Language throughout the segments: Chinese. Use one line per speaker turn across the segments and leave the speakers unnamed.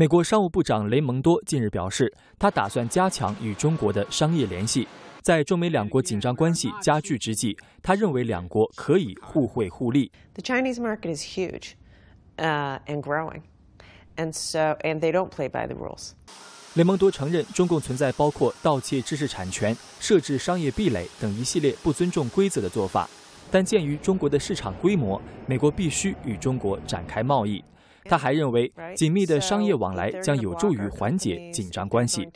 美国商务部长雷蒙多近日表示，他打算加强与中国的商业联系。在中美两国紧张关系加剧之际，他认为两国可以互惠互利。The Chinese market is huge, uh, and growing, and so and they don't play by the rules. 雷蒙多承认，中共存在包括盗窃知识产权、设置商业壁垒等一系列不尊重规则的做法，但鉴于中国的市场规模，美国必须与中国展开贸易。他还认为，紧密的商业往来将有助于缓解紧张关系。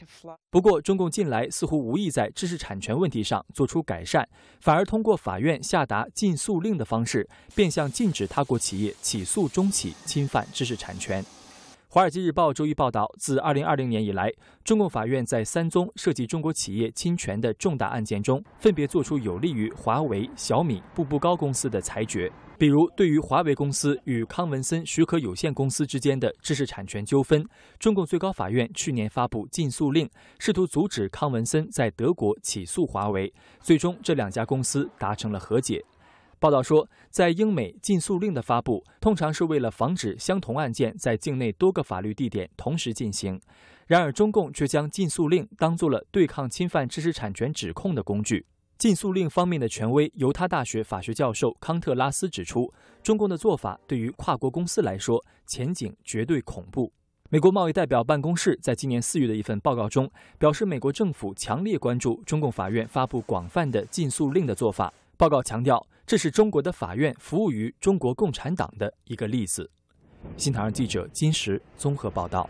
不过，中共近来似乎无意在知识产权问题上做出改善，反而通过法院下达禁诉令的方式，变相禁止他国企业起诉中企侵犯知识产权。《华尔街日报》周一报道，自2020年以来，中共法院在三宗涉及中国企业侵权的重大案件中，分别作出有利于华为、小米、步步高公司的裁决。比如，对于华为公司与康文森许可有限公司之间的知识产权纠纷，中共最高法院去年发布禁诉令，试图阻止康文森在德国起诉华为。最终，这两家公司达成了和解。报道说，在英美禁诉令的发布，通常是为了防止相同案件在境内多个法律地点同时进行。然而，中共却将禁诉令当做了对抗侵犯知识产权指控的工具。禁诉令方面的权威犹他大学法学教授康特拉斯指出，中共的做法对于跨国公司来说前景绝对恐怖。美国贸易代表办公室在今年四月的一份报告中表示，美国政府强烈关注中共法院发布广泛的禁诉令的做法。报告强调。这是中国的法院服务于中国共产党的一个例子。新唐社记者金石综合报道。